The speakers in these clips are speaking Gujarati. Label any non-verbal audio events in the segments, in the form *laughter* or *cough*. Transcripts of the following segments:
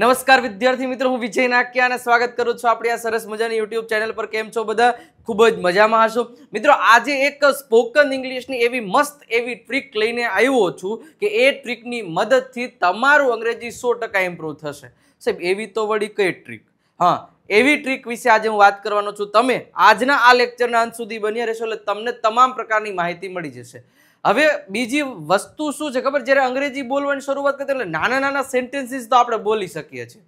નમસ્કાર વિદ્યાર્થી મિત્રો હું વિજય નાક્યા અને સ્વાગત કરું છું આપણી આ સરસ મજાની યુટ્યુબ ચેનલ પર કેમ છો બધા ખૂબ જ મજામાં હશો મિત્રો આજે એક સ્પોકન ઇંગ્લિશની એવી મસ્ત એવી ટ્રીક લઈને આવ્યો છું કે એ ટ્રીકની મદદથી તમારું અંગ્રેજી સો ટકા ઇમ્પ્રૂવ થશે સાહેબ એવી તો વળી કઈ ટ્રીક હા એવી ટ્રીક વિશે આજે હું વાત કરવાનો છું તમે આજના આ લેક્ચરના અંત સુધી બન્યા રહેશો એટલે તમને તમામ પ્રકારની માહિતી મળી જશે હવે બીજી વસ્તુ શું છે ખબર જ્યારે અંગ્રેજી બોલવાની શરૂઆત કરતી એટલે નાના નાના સેન્ટેન્સીસ તો આપણે બોલી શકીએ છીએ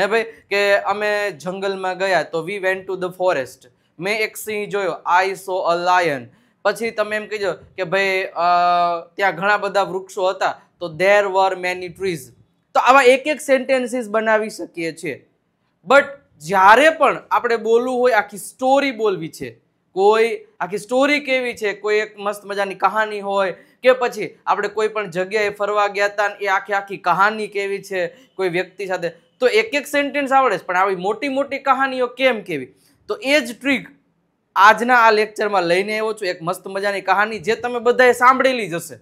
હે ભાઈ કે અમે જંગલમાં ગયા તો we went to the forest મેં એક સિંહ જોયો આઈ સો અ લાયન પછી તમે એમ કહેજો કે ભાઈ ત્યાં ઘણા બધા વૃક્ષો હતા તો દેર વર મેની ટ્રીઝ તો આવા એક એક સેન્ટેન્સીસ બનાવી શકીએ છીએ બટ જ્યારે પણ આપણે બોલવું હોય આખી સ્ટોરી બોલવી છે કોઈ આખી સ્ટોરી કેવી છે કોઈ એક મસ્ત મજાની કહાની હોય કે પછી આપણે કોઈ પણ જગ્યાએ ફરવા ગયા હતા એ આખી આખી કહાની કેવી છે કોઈ વ્યક્તિ સાથે તો એક એક સેન્ટેન્સ આવડે છે પણ આવી મોટી મોટી કહાનીઓ કેમ કેવી તો એ જ ટ્રીક આજના આ લેક્ચરમાં લઈને આવ્યો છું એક મસ્ત મજાની કહાની જે તમે બધાએ સાંભળેલી જ હશે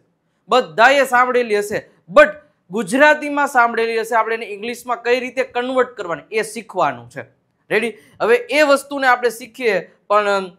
બધાએ સાંભળેલી હશે બટ ગુજરાતીમાં સાંભળેલી હશે આપણે એને ઇંગ્લિશમાં કઈ રીતે કન્વર્ટ કરવાની એ શીખવાનું છે રેડી હવે એ વસ્તુને આપણે શીખીએ પણ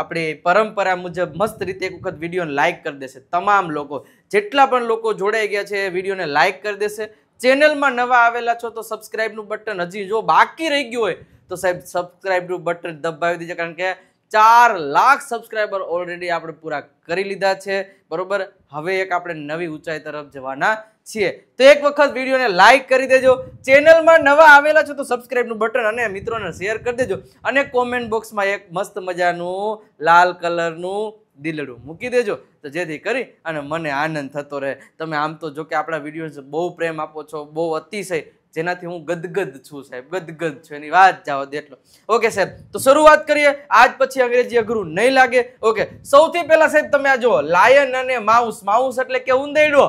આપણી પરંપરા મુજબ મસ્ત રીતે એક વખત વિડીયોને લાઇક કરી દેશે તમામ લોકો જેટલા પણ લોકો જોડાઈ ગયા છે એ વિડીયોને લાઇક કરી દેશે ચેનલમાં નવા આવેલા છો તો સબસ્ક્રાઈબનું બટન હજી જો બાકી રહી ગયું હોય તો સાહેબ સબસ્ક્રાઈબનું બટન દબાવી દેજો કારણ કે ચાર લાખ સબસ્ક્રાઈબર ઓલરેડી આપણે પૂરા કરી લીધા છે બરાબર હવે એક આપણે નવી ઊંચાઈ તરફ જવાના છીએ તો એક વખત વિડીયોને લાઇક કરી દેજો ચેનલમાં નવા આવેલા છો તો સબસ્ક્રાઈબનું બટન અને મિત્રોને શેર કરી દેજો અને કોમેન્ટ બોક્સમાં એક મસ્ત મજાનું લાલ કલરનું દિલડું મૂકી દેજો તો જેથી કરી અને મને આનંદ થતો રહે તમે આમ તો જો કે આપણા વિડીયો બહુ પ્રેમ આપો છો બહુ અતિશય જેનાથી હું ગદગદ છું સાહેબ ગદગદ છું એની વાત જાઓ દે એટલો ઓકે સાહેબ તો શરૂઆત કરીએ આજ પછી અંગ્રેજી અઘરું નહીં લાગે ઓકે સૌથી પહેલા સાહેબ તમે આ જુઓ લાયન અને માઉસ માઉસ એટલે કે ઉંદેડો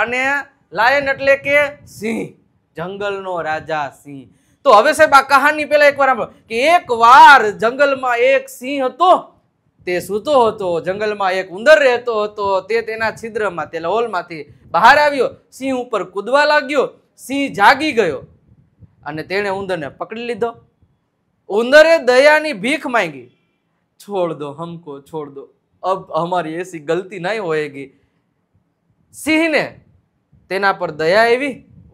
અને લાયન એટલે કે સિંહ જંગલનો રાજા સિંહ તો હવે સાહેબ આ કહાની પહેલા એકવાર સાંભળો કે એક વાર જંગલમાં એક સિંહ હતો તે સૂતો હતો જંગલમાં એક ઉંદર રહેતો હતો તે તેના છિદ્રમાં તેલા હોલમાંથી બહાર આવ્યો સિંહ ઉપર કૂદવા લાગ્યો સિંહ જાગી ગયો અને તેણે ઉંદરને પકડી લીધો ઉંદરે દયાની ભીખ માંગી છોડ દો હમકો છોડ દો અબ અમારી એસી ગલતી નહીં હોયગી સિંહને તેના પર દયા એવી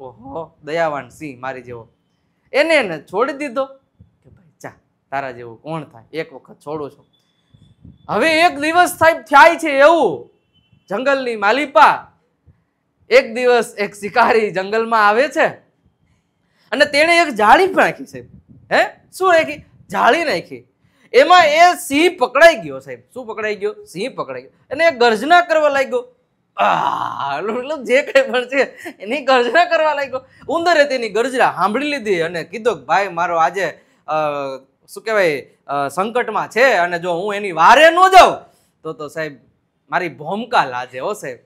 ઓહો દયાવાન સિંહ મારી જેવો એને એને છોડી દીધો કે ભાઈ ચા તારા જેવું કોણ થાય એક વખત છોડું છું હવે એક દિવસ સાહેબ થાય છે એવું જંગલની માલિપા એક દિવસ એક શિકારી જંગલમાં આવે છે અને તેણે એક જાળી પણ રાખી સાહેબ હે શું નાખી જાળી નાખી એમાં એ સિંહ પકડાઈ ગયો સાહેબ શું પકડાઈ ગયો સિંહ પકડાઈ ગયો અને ગર્જના કરવા લાગ્યો મતલબ જે કંઈ પણ છે એની ગર્જના કરવા લાગ્યો ઉંદરે તેની ગર્જના સાંભળી લીધી અને કીધો કે ભાઈ મારો આજે શું કહેવાય સંકટમાં છે અને જો હું એની વારે ન જાઉં તો તો સાહેબ મારી ભોમકા લાજે હો સાહેબ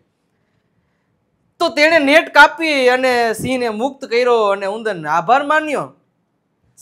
તો તેણે નેટ કાપી અને સિંહને મુક્ત કર્યો અને ઉંદરને આભાર માન્યો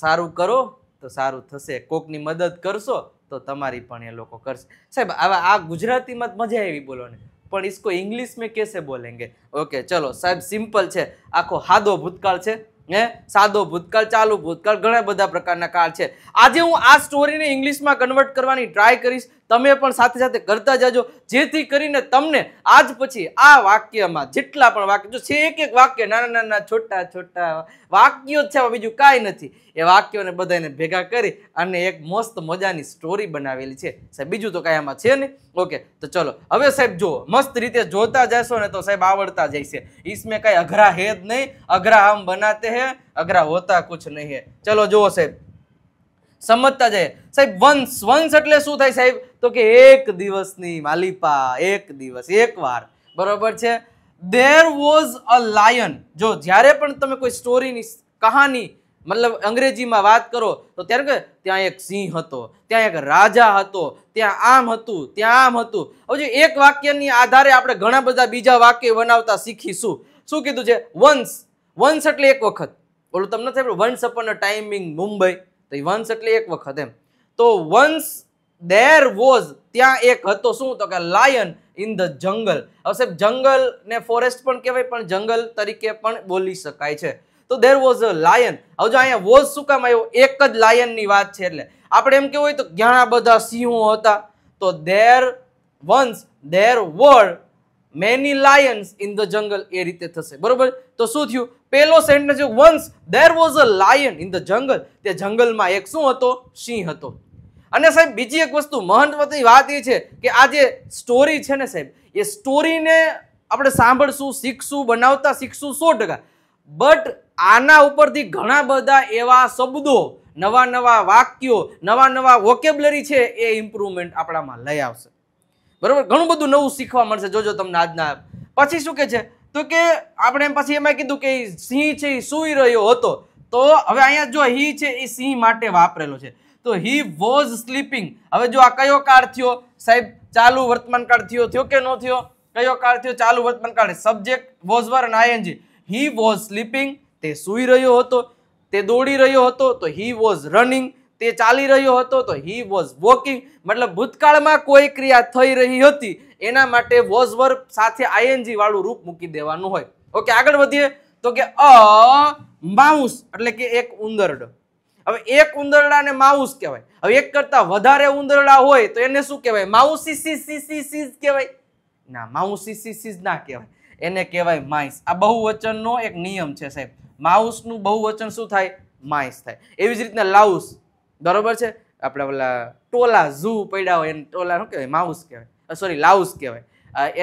સારું કરો તો સારું થશે કોકની મદદ કરશો તો તમારી પણ એ લોકો કરશે સાહેબ આવા આ ગુજરાતીમાં જ મજા આવી બોલો ને પણ इसको इंग्लिश में कैसे बोलेंगे ઓકે ચલો સાહેબ સિમ્પલ છે આખો હાદો ભૂતકાળ છે હે સાદો ભૂતકાળ ચાલુ ભૂતકાળ ઘણા બધા પ્રકારના કાળ છે આજે હું આ સ્ટોરીને ઇંગ્લિશમાં કન્વર્ટ કરવાની ટ્રાય કરીશ તમે પણ સાથે સાથે કરતા જાજો જેથી કરીને તમને આજ પછી આ વાક્યમાં જેટલા પણ વાક્ય જો છે એક એક વાક્ય નાના નાના છોટા છોટા વાક્યો છે બીજું કાંઈ નથી એ વાક્યોને બધાને ભેગા કરી અને એક મસ્ત મજાની સ્ટોરી બનાવેલી છે સાહેબ બીજું તો કાંઈ આમાં છે ને ઓકે તો ચલો હવે સાહેબ જુઓ મસ્ત રીતે જોતા જશો ને તો સાહેબ આવડતા જશે ઈસમે કાંઈ અઘરા હે જ નહીં અઘરા આમ બનાતે હે અઘરા હોતા કુછ નહીં હે ચલો જુઓ સાહેબ સમજતા જાય સાહેબ વંશ વંશ એટલે શું થાય સાહેબ તો કે એક દિવસની માલિપા એક દિવસ એક વાર બરોબર છે દેર વોઝ અ લાયન જો જ્યારે પણ તમે કોઈ સ્ટોરીની કહાની મતલબ અંગ્રેજીમાં વાત કરો તો ત્યારે કે ત્યાં એક સિંહ હતો ત્યાં એક રાજા હતો ત્યાં આમ હતું ત્યાં આમ હતું હવે જો એક વાક્યની આધારે આપણે ઘણા બધા બીજા વાક્ય બનાવતા શીખીશું શું કીધું છે વંશ વંશ એટલે એક વખત ઓલું તમને થાય વંશ અપન અ ટાઈમિંગ મુંબઈ તો એ વંશ એટલે એક વખત એમ તો વંશ દેર વોઝ ત્યાં એક હતો શું તો કે લાયન ઇન ધ જંગલ હવે સાહેબ જંગલ ને ફોરેસ્ટ પણ કહેવાય પણ જંગલ તરીકે પણ બોલી શકાય છે તો દેર વોઝ અ લાયન હવે જો અહીંયા વોઝ શું કામ આવ્યો એક જ લાયનની વાત છે એટલે આપણે એમ કેવું હોય તો ઘણા બધા સિંહો હતા તો there once there were many lions in the jungle એ રીતે થશે બરોબર તો શું થયું પેલો sentence once there was a lion in the jungle તે જંગલમાં એક શું હતો સિંહ હતો અને સાહેબ બીજી એક વસ્તુ મહત્વની વાત એ છે કે આ જે સ્ટોરી છે ને સાહેબ એ સ્ટોરીને આપણે સાંભળશું શીખશું બનાવતા શીખશું સો ટકા બટ આના ઉપરથી ઘણા બધા એવા શબ્દો નવા નવા વાક્યો નવા નવા વોકેબલરી છે એ ઇમ્પ્રુવમેન્ટ આપણામાં લઈ આવશે બરાબર ઘણું બધું નવું શીખવા મળશે જોજો તમને આજના પછી શું કે છે તો કે આપણે એમ પછી એમાં કીધું કે સિંહ છે એ સૂઈ રહ્યો હતો તો હવે અહીંયા જો હી છે એ સિંહ માટે વાપરેલો છે તો હી વોઝ સ્લીપિંગ હવે જો આ કયો કાળ થયો સાહેબ ચાલુ વર્તમાન કાળ થયો થયો કે ન થયો કયો કાળ થયો ચાલુ વર્તમાન કાળ સબ્જેક્ટ વોઝ વર અને આઈએનજી હી વોઝ સ્લીપિંગ તે સૂઈ રહ્યો હતો તે દોડી રહ્યો હતો તો હી વોઝ રનિંગ તે ચાલી રહ્યો હતો તો હી વોઝ વોકિંગ મતલબ ભૂતકાળમાં કોઈ ક્રિયા થઈ રહી હતી એના માટે વોઝ વર્બ સાથે આઈએનજી વાળું રૂપ મૂકી દેવાનું હોય ઓકે આગળ વધીએ તો કે અ માઉસ એટલે કે એક ઉંદરડ હવે એક ઉંદરડાને માઉસ કહેવાય હવે એક કરતાં વધારે ઉંદરડા હોય તો એને શું કહેવાય માઉસીસીસીસીસીસ કહેવાય ના માઉસીસીસીસ ના કહેવાય એને કહેવાય માઈસ આ બહુવચનનો એક નિયમ છે સાહેબ માઉસનું બહુવચન શું થાય માઇસ થાય એવી જ રીતના લાઉસ બરાબર છે આપણે ઓલા ટોલા ઝૂ પડ્યા હોય એને ટોલા શું કહેવાય માઉસ કહેવાય સોરી લાઉસ કહેવાય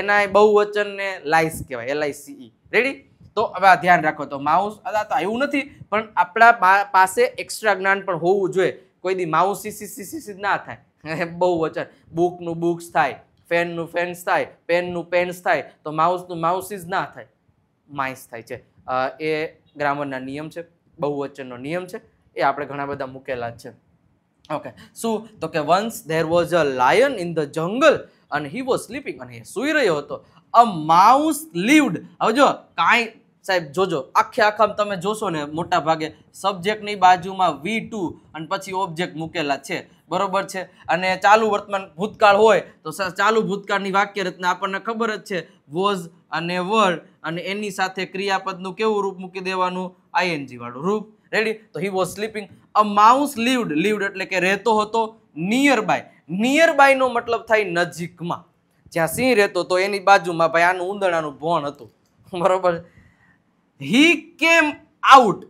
એના બહુવચનને લાઈસ કહેવાય એલ આઈ રેડી તો હવે આ ધ્યાન રાખો તો માઉસ અદા તો આવ્યું નથી પણ આપણા પાસે એક્સ્ટ્રા જ્ઞાન પણ હોવું જોઈએ કોઈ દી માઉસ સીસી સી સી ના થાય *laughs* બહુ વચન બુકનું બુક્સ થાય ફેનનું ફેન્સ થાય પેનનું પેન્સ થાય તો માઉસનું માઉસીસ ના થાય માઇસ થાય છે એ ગ્રામરના નિયમ છે બહુવચનનો નિયમ છે એ આપણે ઘણા બધા મૂકેલા જ છે ઓકે શું તો કે once there was a lion in the jungle અને હી વોઝ સ્લીપિંગ અને એ સૂઈ રહ્યો હતો અ માઉસ લીવડ હવે જો કાંઈ સાહેબ જોજો આખે આખા તમે જોશો ને મોટા ભાગે સબ્જેક્ટની બાજુમાં વી ટુ અને પછી ઓબ્જેક્ટ મૂકેલા છે બરોબર છે અને ચાલુ વર્તમાન ભૂતકાળ હોય તો ચાલુ ભૂતકાળની વાક્ય રચના આપણને ખબર જ છે વોઝ અને વર અને એની સાથે ક્રિયાપદનું કેવું રૂપ મૂકી દેવાનું આઈએનજી વાળું રૂપ રેડી તો he was sleeping a mouse lived lived એટલે કે રહેતો હતો નિયર બાય નિયર બાયનો મતલબ થાય નજીકમાં જ્યાં સિંહ રહેતો તો એની બાજુમાં ભાઈ આનું ઉંદણાનું ભોણ હતું બરોબર હી કેમ આઉટ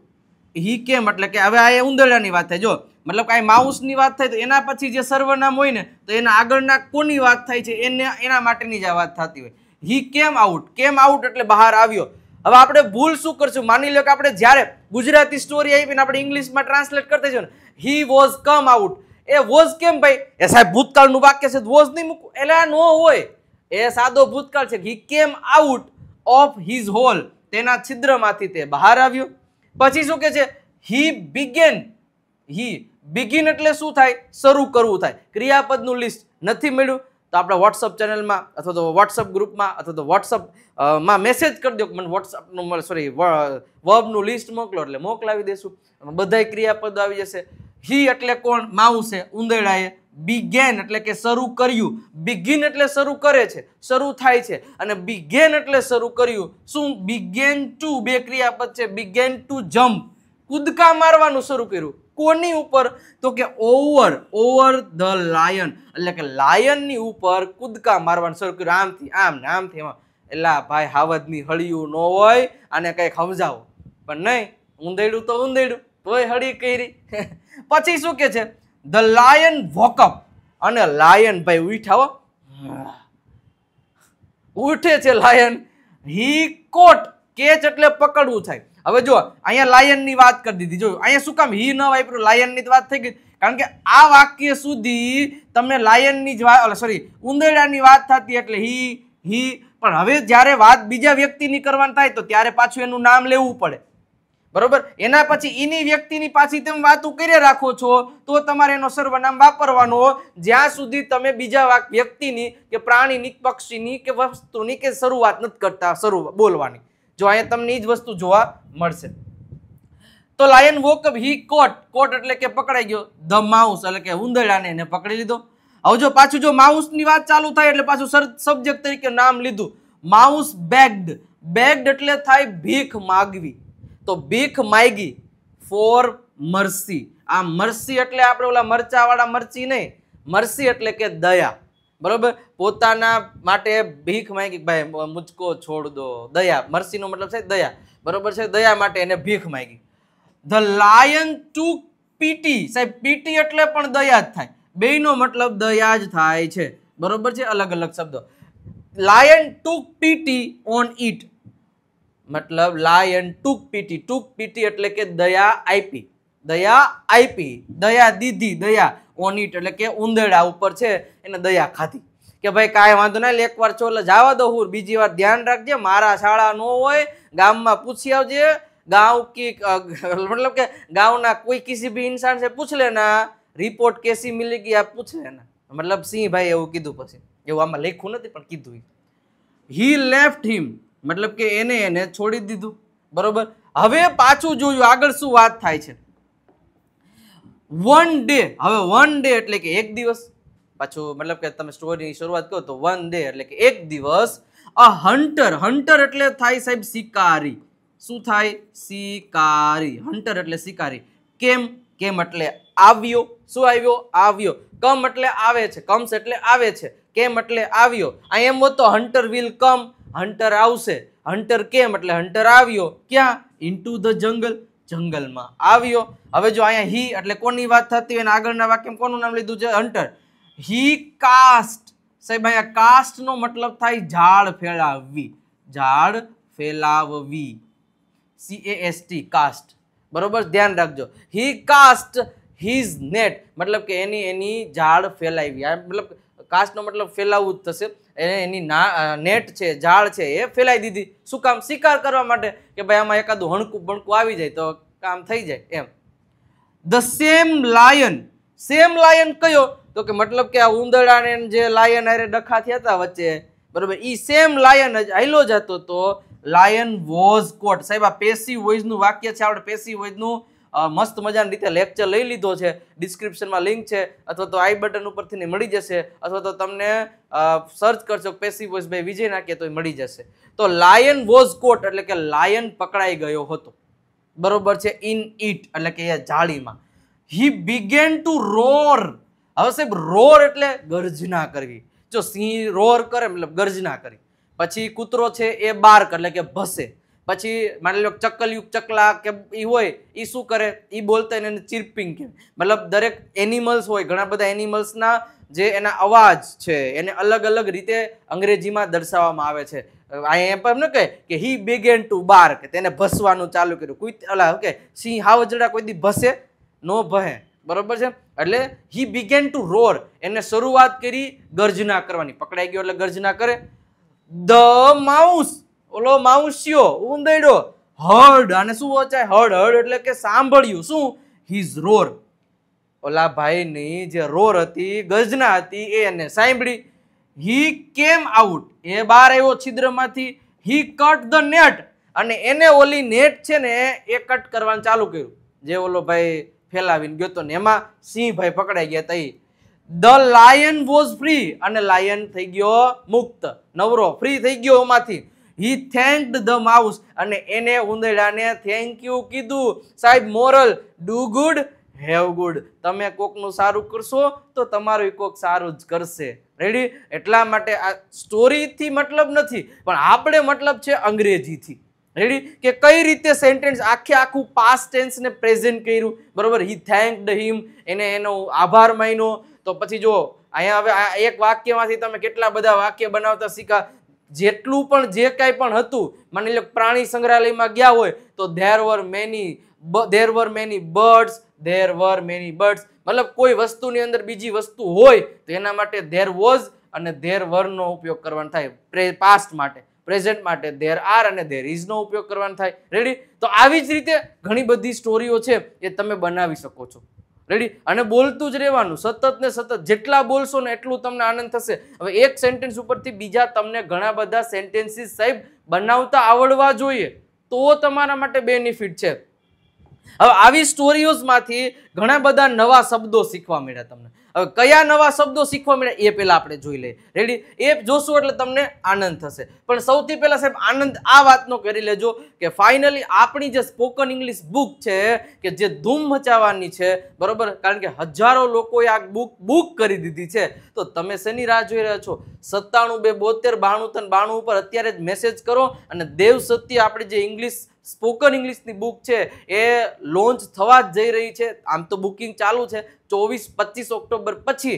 હી કેમ એટલે કે હવે આ ઉંદરડાની વાત થાય જો મતલબ કે આ માઉસની વાત થાય તો એના પછી જે સર્વનામ હોય ને તો એના આગળના કોની વાત થાય છે એને એના માટેની જ આ વાત થતી હોય હી કેમ આઉટ કેમ આઉટ એટલે બહાર આવ્યો હવે આપણે ભૂલ શું કરશું માની લો કે આપણે જ્યારે ગુજરાતી સ્ટોરી આવી આપણે ઇંગ્લિશમાં ટ્રાન્સલેટ કરતા છીએ ને હી વોઝ કમ આઉટ એ વોઝ કેમ ભાઈ એ સાહેબ ભૂતકાળનું વાક્ય છે વોઝ નહીં મૂકવું એટલે આ નો હોય એ સાદો ભૂતકાળ છે હી came out of his hall તેના છિદ્રમાંથી તે બહાર આવ્યો પછી શું કે છે હી બિગેન હી બિગિન એટલે શું થાય શરૂ કરવું થાય ક્રિયાપદનું લિસ્ટ નથી મળ્યું તો આપણે વોટ્સઅપ ચેનલમાં અથવા તો વોટ્સઅપ ગ્રુપમાં અથવા તો વોટ્સઅપ માં મેસેજ કરી દો મને વોટ્સઅપનું સોરી વર્બનું લિસ્ટ મોકલો એટલે મોકલાવી દેશું બધાય ક્રિયાપદો આવી જશે હી એટલે કોણ માઉસે ઉંદેડાએ બિગેન એટલે કે શરૂ કર્યું બિગિન એટલે શરૂ કરે છે શરૂ થાય છે અને બિગેન એટલે શરૂ કર્યું શું બિગેન ટુ બે ક્રિયાપદ છે બિગેન ટુ જમ્પ કૂદકા મારવાનું શરૂ કર્યું કોની ઉપર તો કે ઓવર ઓવર ધ લાયન એટલે કે લાયનની ઉપર કૂદકા મારવાનું શરૂ કર્યું આમથી આમ ને આમથી એમાં એલા ભાઈ હાવજની હળિયું ન હોય અને કંઈક સમજાવો પણ નહીં ઊંધેડું તો ઊંધેડું તોય હળી કરી *laughs* પછી શું કે છે ધ લાયન વોકઅપ અને લાયન ભાઈ ઉઠાવો ઉઠે છે લાયન હી કોટ કેચ એટલે પકડવું થાય હવે જો અહીંયા લાયનની વાત કરી દીધી જો અહીંયા શું કામ હી ન વાપર્યું લાયનની વાત થઈ ગઈ કારણ કે આ વાક્ય સુધી તમને લાયનની જ વાત સોરી ઉંદરડાની વાત થતી એટલે હી હી પણ હવે જ્યારે વાત બીજા વ્યક્તિની કરવાની થાય તો ત્યારે પાછું એનું નામ લેવું પડે બરોબર એના પછી એની વ્યક્તિની પાછી તમે વાતું કરી રાખો છો તો તમારે એનો સર્વનામ વાપરવાનો જ્યાં સુધી તમે બીજા વ્યક્તિની કે પ્રાણીની પક્ષીની કે વસ્તુની કે શરૂઆત નથી કરતા શરૂ બોલવાની જો અહીંયા તમને એ જ વસ્તુ જોવા મળશે તો લાયન વોક હી કોટ કોટ એટલે કે પકડાઈ ગયો ધ માઉસ એટલે કે ઉંદરડાને એને પકડી લીધો હવે જો પાછું જો માઉસની વાત ચાલુ થાય એટલે પાછું સબ્જેક્ટ તરીકે નામ લીધું માઉસ બેગ્ડ બેગ્ડ એટલે થાય ભીખ માગવી તો ભીખ માયગી ફોર મરસી આ મરસી એટલે આપણે ઓલા મરચાવાળા મરચી નહીં મરસી એટલે કે દયા બરોબર પોતાના માટે ભીખ માંગી ભાઈ મુજકો છોડ દો દયા મરસીનો મતલબ છે દયા બરોબર છે દયા માટે એને ભીખ માંગી ધ લાયન ટુ પીટી સાહેબ પીટી એટલે પણ દયા જ થાય બેનો મતલબ દયા જ થાય છે બરોબર છે અલગ અલગ શબ્દો lion took pity on it મતલબ lion took pity took pity એટલે કે દયા આઈપી દયા આઈપી દયા દીધી દયા ઓનિટ એટલે કે ઉંદરડા ઉપર છે એને દયા ખાધી કે ભાઈ કાંઈ વાંધો નહીં એક એકવાર ચોલે જવા દો હું બીજી વાર ધ્યાન રાખજે મારા શાળા ન હોય ગામમાં પૂછી આવજે ગાંવ કી મતલબ કે ગાંવના કોઈ કિસી બી ઇન્સાન છે પૂછ લેના રિપોર્ટ કેસી મિલી ગઈ આ પૂછ લેના મતલબ સિંહ ભાઈ એવું કીધું પછી એવું આમાં લખ્યું નથી પણ કીધું હી લેફ્ટ હિમ મતલબ કે એને એને છોડી દીધું બરોબર હવે પાછું જોયું આગળ શું વાત થાય છે વન ડે હવે વન ડે એટલે કે એક દિવસ પાછું મતલબ કે તમે સ્ટોરીની શરૂઆત કરો તો વન ડે એટલે કે એક દિવસ અ હન્ટર હન્ટર એટલે થાય સાહેબ શિકારી શું થાય શિકારી હન્ટર એટલે શિકારી કેમ કેમ એટલે આવ્યો શું આવ્યો આવ્યો કમ એટલે આવે છે કમ્સ એટલે આવે છે કેમ એટલે આવ્યો આ એમ હોત હન્ટર વિલ કમ હન્ટર આવશે હન્ટર કેમ એટલે હન્ટર આવ્યો ક્યાં ઇન્ટુ ધ જંગલ જંગલમાં આવ્યો હવે જો અહીંયા હી એટલે કોની વાત થતી હોય આગળના વાક્યમાં કોનું નામ લીધું છે હન્ટર હી કાસ્ટ સાહેબ અહીંયા કાસ્ટનો મતલબ થાય ઝાડ ફેલાવવી ઝાડ ફેલાવવી C A S T cast બરોબર ધ્યાન રાખજો હી કાસ્ટ હિઝ નેટ મતલબ કે એની એની ઝાડ ફેલાવી મતલબ કાસ્ટનો મતલબ ફેલાવવું જ થશે એને એની ના નેટ છે જાળ છે એ ફેલાવી દીધી શું કામ શિકાર કરવા માટે કે ભાઈ આમાં એકાદું હણકું બણકું આવી જાય તો કામ થઈ જાય એમ the same lion same lion કયો તો કે મતલબ કે આ ઉંદરડાને જે લાયન અરે ડખા થયા હતા વચ્ચે બરોબર એ સેમ લાયન જ આયલો હતો તો લાયન વોઝ કોટ સાહેબ આ પેસી વોઇઝનું વાક્ય છે આપણે પેસી વોઇઝનું મસ્ત મજાની રીતે લેક્ચર લઈ લીધો છે ડિસ્ક્રિપ્શનમાં લિંક છે અથવા તો આઈ બટન ઉપરથી મળી જશે અથવા તો તમને સર્ચ કરશો પેસી વોઇસ ભાઈ વિજય નાખીએ તો મળી જશે તો લાયન વોઝ કોટ એટલે કે લાયન પકડાઈ ગયો હતો બરોબર છે ઇન ઇટ એટલે કે એ જાળીમાં હી બિગેન ટુ રોર હવે સાહેબ રોર એટલે ગર્જના કરવી જો સિંહ રોર કરે મતલબ ગર્જના કરી પછી કૂતરો છે એ બાર્ક એટલે કે ભસે પછી માની લો ચકલયુગ ચકલા કે એ હોય એ શું કરે એ બોલતા એને ચિર્પિંગ કે મતલબ દરેક એનિમલ્સ હોય ઘણા બધા એનિમલ્સના જે એના અવાજ છે એને અલગ અલગ રીતે અંગ્રેજીમાં દર્શાવવામાં આવે છે અહીંયા પણ એમ ન કહે કે હી બિગેન ટુ બાર કે તેને ભસવાનું ચાલુ કર્યું કોઈ અલા ઓકે સિંહ હાવજડા કોઈ દી ભસે નો ભહે બરોબર છે એટલે હી બિગેન ટુ રોર એને શરૂઆત કરી ગર્જના કરવાની પકડાઈ ગયો એટલે ગર્જના કરે ધ માઉસ ઓલો માઉસ્યો ઉંદરડો હર્ડ અને શું વચાય હર્ડ હર્ડ એટલે કે સાંભળ્યું શું હિઝ રોર ઓલા ભાઈની જે રોર હતી ગજના હતી એ એને સાંભળી હી કેમ આઉટ એ બહાર આવ્યો છિદ્રમાંથી હી કટ ધ નેટ અને એને ઓલી નેટ છે ને એ કટ કરવાનું ચાલુ કર્યું જે ઓલો ભાઈ ફેલાવીને ગયો તો ને એમાં સિંહ ભાઈ પકડાઈ ગયા તઈ ધ લાયન વોઝ ફ્રી અને લાયન થઈ ગયો મુક્ત નવરો ફ્રી થઈ ગયો એમાંથી હી થેન્કડ ધ માઉસ અને એને ઉંદરડાને થેન્ક યુ કીધું સાહેબ moral do good have good તમે કોકનું સારું કરશો તો તમારું કોક સારું જ કરશે રેડી એટલા માટે આ સ્ટોરીથી મતલબ નથી પણ આપણે મતલબ છે અંગ્રેજીથી રેડી કે કઈ રીતે સેન્ટેન્સ આખે આખું પાસ્ટ ટેન્સને પ્રેઝેન્ટ કર્યું બરાબર હી થેન્કડ હિમ એને એનો આભાર માન્યો તો પછી જો અહીંયા હવે આ એક વાક્યમાંથી તમે કેટલા બધા વાક્ય બનાવતા શીખ્યા જેટલું પણ જે કાંઈ પણ હતું માની લો પ્રાણી સંગ્રહાલયમાં ગયા હોય તો there were many there were many birds there were many birds મતલબ કોઈ વસ્તુની અંદર બીજી વસ્તુ હોય તો એના માટે ધેર વોઝ અને ધેર વરનો ઉપયોગ કરવાનો થાય પાસ્ટ માટે પ્રેઝન્ટ માટે ધેર આર અને ધેર ઇઝનો ઉપયોગ કરવાનો થાય રેડી તો આવી જ રીતે ઘણી બધી સ્ટોરીઓ છે એ તમે બનાવી શકો છો રેડી અને બોલતું જ રહેવાનું સતત ને સતત જેટલા બોલશો ને એટલું તમને આનંદ થશે હવે એક સેન્ટેન્સ ઉપરથી બીજા તમને ઘણા બધા સેન્ટેન્સીસ સાહેબ બનાવતા આવડવા જોઈએ તો તમારા માટે બેનિફિટ છે હવે આવી સ્ટોરીઓમાંથી ઘણા બધા નવા શબ્દો શીખવા મળ્યા તમને હવે કયા નવા શબ્દો શીખવા મળ્યા એ પહેલાં આપણે જોઈ લઈએ રેડી એ જોશું એટલે તમને આનંદ થશે પણ સૌથી પહેલાં સાહેબ આનંદ આ વાતનો કરી લેજો કે ફાઇનલી આપણી જે સ્પોકન ઇંગ્લિશ બુક છે કે જે ધૂમ મચાવવાની છે બરોબર કારણ કે હજારો લોકોએ આ બુક બુક કરી દીધી છે તો તમે શેની રાહ જોઈ રહ્યા છો સત્તાણું બે બોતેર બાણું ત્રણ બાણું ઉપર અત્યારે જ મેસેજ કરો અને દેવ સત્ય આપણે જે ઇંગ્લિશ સ્પોકન ઇંગ્લિશની બુક છે એ લોન્ચ થવા જ જઈ રહી છે આમ તો બુકિંગ ચાલુ છે ચોવીસ પચીસ ઓક્ટોબર પછી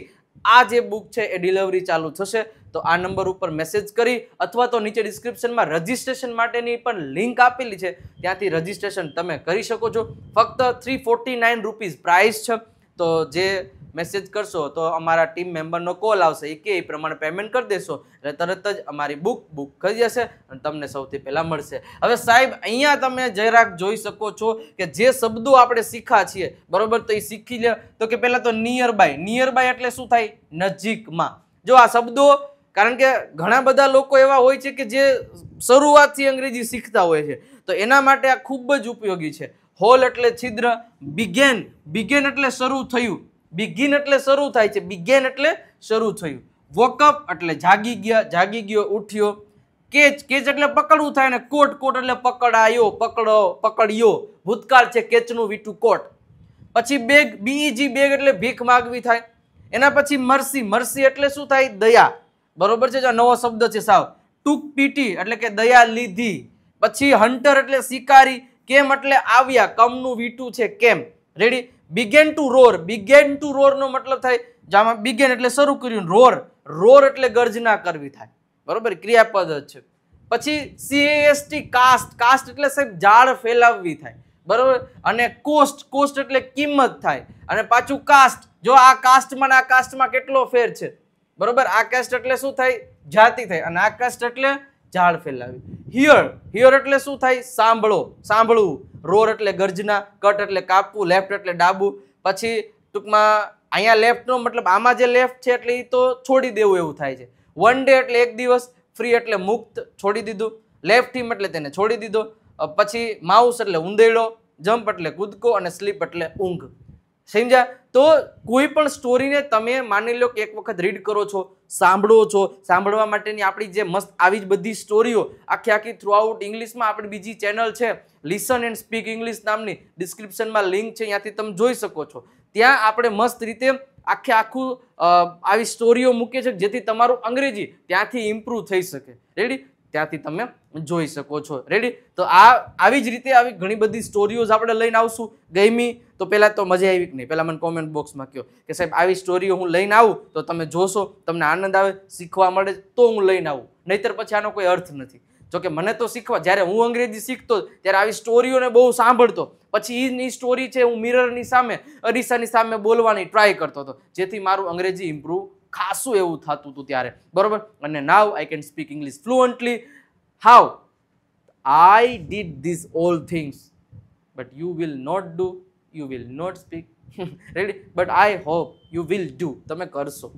આ જે બુક છે એ ડિલિવરી ચાલુ થશે તો આ નંબર ઉપર મેસેજ કરી અથવા તો નીચે ડિસ્ક્રિપ્શનમાં રજિસ્ટ્રેશન માટેની પણ લિંક આપેલી છે ત્યાંથી રજિસ્ટ્રેશન તમે કરી શકો છો ફક્ત three forty nine rupees price છે તો જે મેસેજ કરશો તો અમારા ટીમ મેમ્બરનો કોલ આવશે એ કે એ પ્રમાણે પેમેન્ટ કરી દેશો એટલે તરત જ અમારી બુક બુક કરી જશે અને તમને સૌથી પહેલાં મળશે હવે સાહેબ અહીંયા તમે જરાક જોઈ શકો છો કે જે શબ્દો આપણે શીખા છીએ બરાબર તો એ શીખી લે તો કે પહેલાં તો નિયર બાય નિયર બાય એટલે શું થાય નજીકમાં જો આ શબ્દો કારણ કે ઘણા બધા લોકો એવા હોય છે કે જે શરૂઆતથી અંગ્રેજી શીખતા હોય છે તો એના માટે આ ખૂબ જ ઉપયોગી છે હોલ એટલે છિદ્ર બિગેન બિગેન એટલે શરૂ થયું બિગિન એટલે શરૂ થાય છે બિગેન એટલે શરૂ થયું વોકઅપ એટલે જાગી ગયા જાગી ગયો ઉઠ્યો કેચ કેચ એટલે પકડવું થાય ને કોટ કોટ એટલે પકડાયો પકડો પકડ્યો ભૂતકાળ છે કેચનું વીટું કોટ પછી બેગ બીઈજી બેગ એટલે ભીખ માગવી થાય એના પછી મરસી મરસી એટલે શું થાય દયા બરોબર છે જો નવો શબ્દ છે સાવ ટૂંક પીટી એટલે કે દયા લીધી પછી હંટર એટલે શિકારી કેમ એટલે આવ્યા કમનું વીટું છે કેમ ready began to roar began to રોરનો મતલબ થાય જામાં બિગેન એટલે શરૂ કર્યું રોર રોર એટલે ગર્જના કરવી થાય બરોબર ક્રિયાપદ જ છે પછી સીએએસટી કાસ્ટ કાસ્ટ એટલે સાહેબ ઝાડ ફેલાવવી થાય બરોબર અને કોસ્ટ કોસ્ટ એટલે કિંમત થાય અને પાછું કાસ્ટ જો આ કાસ્ટમાં આ કાસ્ટમાં કેટલો ફેર છે બરોબર આ કાસ્ટ એટલે શું થાય જાતિ થાય અને આ કાસ્ટ એટલે ઝાડ ફેલાવી હિયર હિયર એટલે શું થાય સાંભળો સાંભળવું રોર એટલે ગર્જના કટ એટલે કાપવું લેફ્ટ એટલે ડાબું પછી ટૂંકમાં અહીંયા લેફ્ટનો મતલબ આમાં જે લેફ્ટ છે એટલે એ તો છોડી દેવું એવું થાય છે વન ડે એટલે એક દિવસ ફ્રી એટલે મુક્ત છોડી દીધું લેફ્ટ ટીમ એટલે તેને છોડી દીધો પછી માઉસ એટલે ઉંદેડો જમ્પ એટલે કૂદકો અને સ્લીપ એટલે ઊંઘ સમજ્યા તો કોઈ પણ સ્ટોરીને તમે માની લો કે એક વખત રીડ કરો છો સાંભળો છો સાંભળવા માટેની આપણી જે મસ્ત આવી જ બધી સ્ટોરીઓ આખી આખી થ્રુઆઉટ ઇંગ્લિશમાં આપણી બીજી ચેનલ છે લિસન એન્ડ સ્પીક ઇંગ્લિશ નામની ડિસ્ક્રિપ્શનમાં લિંક છે ત્યાંથી તમે જોઈ શકો છો ત્યાં આપણે મસ્ત રીતે આખે આખું આવી સ્ટોરીઓ મૂકીએ છીએ જેથી તમારું અંગ્રેજી ત્યાંથી ઇમ્પ્રૂવ થઈ શકે રેડી ત્યાંથી તમે જોઈ શકો છો રેડી તો આ આવી જ રીતે આવી ઘણી બધી સ્ટોરીઓઝ આપણે લઈને આવશું ગમી તો પહેલાં તો મજા આવી નહીં પહેલાં મને કોમેન્ટ બોક્સમાં કહો કે સાહેબ આવી સ્ટોરીઓ હું લઈને આવું તો તમે જોશો તમને આનંદ આવે શીખવા મળે તો હું લઈને આવું નહીતર પછી આનો કોઈ અર્થ નથી જોકે મને તો શીખવા જ્યારે હું અંગ્રેજી શીખતો ત્યારે આવી સ્ટોરીઓને બહુ સાંભળતો પછી એની સ્ટોરી છે હું મિરરની સામે અરીસાની સામે બોલવાની ટ્રાય કરતો હતો જેથી મારું અંગ્રેજી ઇમ્પ્રૂવ ખાસું એવું થતું હતું ત્યારે બરાબર અને now I can speak English fluently How? I did these all things, but you will not do, you will not speak. *laughs* really? But I hope you will do. તમે કરશો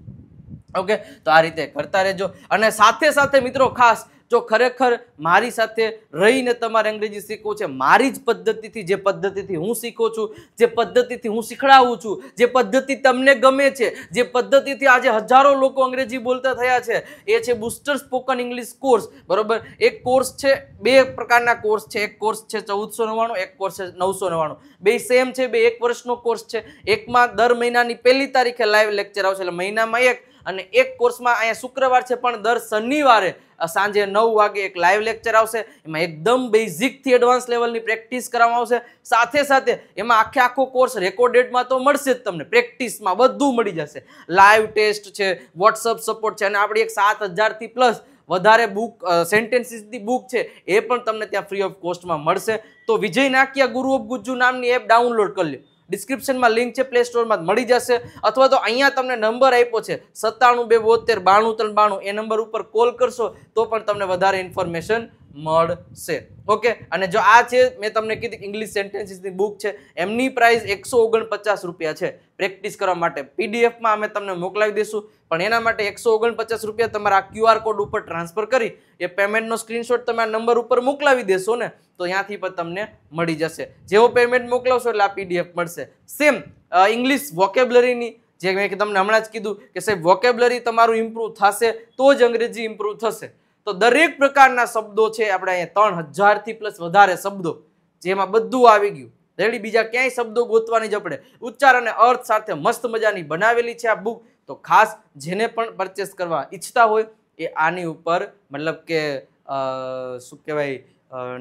ઓકે તો આ રીતે કરતા રહેજો અને સાથે સાથે મિત્રો ખાસ જો ખરેખર મારી સાથે રહીને તમારે અંગ્રેજી શીખવું છે મારી જ પદ્ધતિથી જે પદ્ધતિથી હું શીખું છું જે પદ્ધતિથી હું શીખડાવું છું જે પદ્ધતિ તમને ગમે છે જે પદ્ધતિથી આજે હજારો લોકો અંગ્રેજી બોલતા થયા છે એ છે બુસ્ટર સ્પોકન ઇંગ્લિશ કોર્સ બરાબર એક કોર્સ છે બે પ્રકારના કોર્સ છે એક કોર્સ છે ચૌદસો નવ્વાણું એક કોર્સ છે નવસો નવ્વાણું બે સેમ છે બે એક વર્ષનો કોર્સ છે એકમાં દર મહિનાની પહેલી તારીખે લાઈવ લેક્ચર આવશે એટલે મહિનામાં એક અને એક કોર્સમાં અહીંયા શુક્રવાર છે પણ દર શનિવારે સાંજે નવ વાગે એક લાઈવ લેક્ચર આવશે એમાં એકદમ બેઝિકથી એડવાન્સ લેવલની પ્રેક્ટિસ કરવામાં આવશે સાથે સાથે એમાં આખે આખો કોર્સ રેકોર્ડેડમાં તો મળશે જ તમને પ્રેક્ટિસમાં બધું મળી જશે લાઈવ ટેસ્ટ છે વોટ્સઅપ સપોર્ટ છે અને આપણી એક સાત હજારથી પ્લસ વધારે બુક સેન્ટેન્સીસની બુક છે એ પણ તમને ત્યાં ફ્રી ઓફ કોસ્ટમાં મળશે તો વિજય નાખ્યા ગુરુ ઓફ ગુજ્જુ નામની એપ ડાઉનલોડ કરી લ્યો ડિસ્ક્રિપ્શનમાં લિંક છે પ્લે સ્ટોરમાં મળી જશે અથવા તો અહીંયા તમને નંબર આપ્યો છે સત્તાણું બે બોતેર બાણું ત્રણ બાણું એ નંબર ઉપર કોલ કરશો તો પણ તમને વધારે ઇન્ફોર્મેશન મળશે ઓકે અને જો આ છે મેં તમને કીધી ઇંગ્લિશ સેન્ટેન્સીસની બુક છે એમની પ્રાઇસ એકસો ઓગણપચાસ રૂપિયા છે પ્રેક્ટિસ કરવા માટે પીડીએફમાં અમે તમને મોકલાવી દઈશું પણ એના માટે એકસો ઓગણપચાસ રૂપિયા તમારા ક્યુઆર કોડ ઉપર ટ્રાન્સફર કરી એ પેમેન્ટનો સ્ક્રીનશોટ તમે આ નંબર ઉપર મોકલાવી દેશો ને તો ત્યાંથી પણ તમને મળી જશે જેવો પેમેન્ટ મોકલાવશો એટલે આ પીડીએફ મળશે સેમ ઇંગ્લિશ વોકેબ્લરીની જે મેં તમને હમણાં જ કીધું કે સાહેબ વોકેબ્લરી તમારું ઇમ્પ્રૂવ થશે તો જ અંગ્રેજી ઇમ્પ્રૂવ થશે તો દરેક પ્રકારના શબ્દો છે આપણે અહીંયા ત્રણ હજારથી પ્લસ વધારે શબ્દો જેમાં બધું આવી ગયું રેડી બીજા ક્યાંય શબ્દો ગોતવાની જ આપણે ઉચ્ચાર અને અર્થ સાથે મસ્ત મજાની બનાવેલી છે આ બુક તો ખાસ જેને પણ પરચેસ કરવા ઈચ્છતા હોય એ આની ઉપર મતલબ કે શું કહેવાય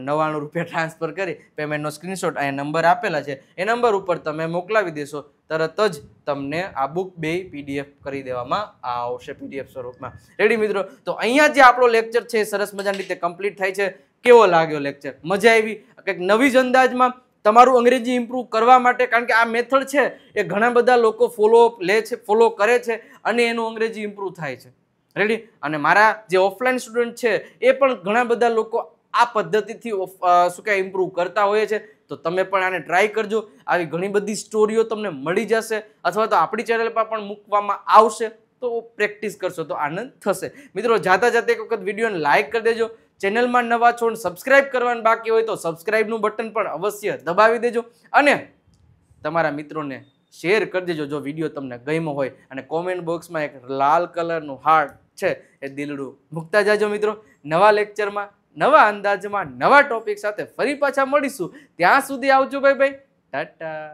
નવાણું રૂપિયા ટ્રાન્સફર કરી પેમેન્ટનો સ્ક્રીનશોટ અહીંયા નંબર આપેલા છે એ નંબર ઉપર તમે મોકલાવી દેશો તરત જ તમને આ બુક બે પીડીએફ કરી દેવામાં આવશે પીડીએફ સ્વરૂપમાં રેડી મિત્રો તો અહીંયા જે આપણો લેક્ચર છે સરસ મજાની રીતે કમ્પ્લીટ થાય છે કેવો લાગ્યો લેક્ચર મજા આવી કંઈક નવી જ અંદાજમાં તમારું અંગ્રેજી ઇમ્પ્રૂવ કરવા માટે કારણ કે આ મેથડ છે એ ઘણા બધા લોકો ફોલોઅપ લે છે ફોલો કરે છે અને એનું અંગ્રેજી ઇમ્પ્રૂવ થાય છે રેડી અને મારા જે ઓફલાઈન સ્ટુડન્ટ છે એ પણ ઘણા બધા લોકો આ પદ્ધતિથી શું કહેવાય ઇમ્પ્રૂવ કરતા હોઈએ છે તો તમે પણ આને ટ્રાય કરજો આવી ઘણી બધી સ્ટોરીઓ તમને મળી જશે અથવા તો આપણી ચેનલ પર પણ મૂકવામાં આવશે તો પ્રેક્ટિસ કરશો તો આનંદ થશે મિત્રો જાતા જાતે એક વખત વિડીયોને લાઇક કરી દેજો ચેનલમાં નવા છોડ સબસ્ક્રાઇબ કરવાનું બાકી હોય તો સબસ્ક્રાઇબનું બટન પણ અવશ્ય દબાવી દેજો અને તમારા મિત્રોને શેર કરી દેજો જો વિડીયો તમને ગમ્યો હોય અને કોમેન્ટ બોક્સમાં એક લાલ કલરનું હાર્ટ છે એ દિલડું મૂકતા જાજો મિત્રો નવા લેક્ચરમાં નવા અંદાજમાં નવા ટોપિક સાથે ફરી પાછા મળીશું ત્યાં સુધી આવજો ભાઈ ભાઈ ટાટા